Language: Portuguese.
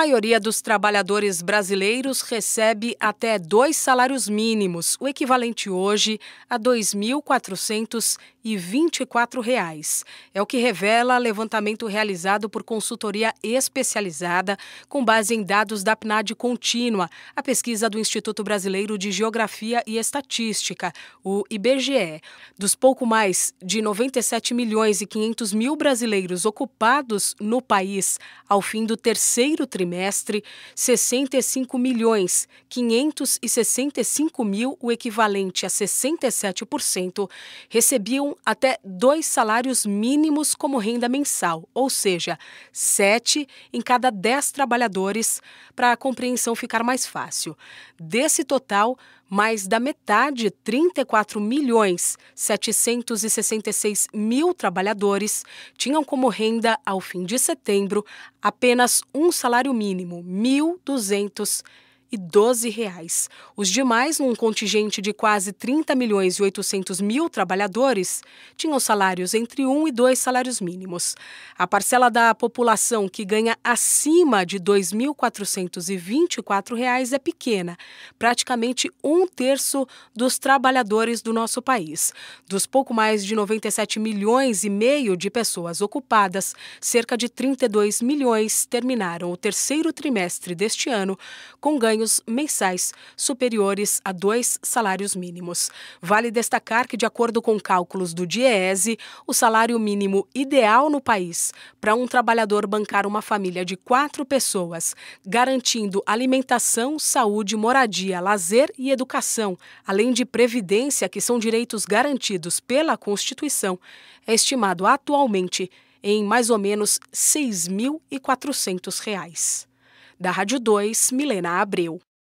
maioria dos trabalhadores brasileiros recebe até dois salários mínimos, o equivalente hoje a R$ 2.400 e R$ 24,00. É o que revela levantamento realizado por consultoria especializada com base em dados da PNAD contínua, a pesquisa do Instituto Brasileiro de Geografia e Estatística, o IBGE. Dos pouco mais de 97 milhões e 500 mil brasileiros ocupados no país ao fim do terceiro trimestre, 65 milhões 565 mil, o equivalente a 67%, recebiam até dois salários mínimos como renda mensal, ou seja, sete em cada dez trabalhadores, para a compreensão ficar mais fácil. Desse total, mais da metade, 34 milhões 766 mil trabalhadores, tinham como renda, ao fim de setembro, apenas um salário mínimo, 1.200 e 12 reais. Os demais, num contingente de quase 30 milhões e 800 mil trabalhadores, tinham salários entre um e dois salários mínimos. A parcela da população que ganha acima de R$ 2.424 é pequena, praticamente um terço dos trabalhadores do nosso país. Dos pouco mais de 97 milhões e meio de pessoas ocupadas, cerca de 32 milhões terminaram o terceiro trimestre deste ano com ganho ganhos mensais superiores a dois salários mínimos. Vale destacar que, de acordo com cálculos do DIEESE, o salário mínimo ideal no país para um trabalhador bancar uma família de quatro pessoas, garantindo alimentação, saúde, moradia, lazer e educação, além de previdência, que são direitos garantidos pela Constituição, é estimado atualmente em mais ou menos R$ 6.400. Da Rádio 2, Milena Abreu.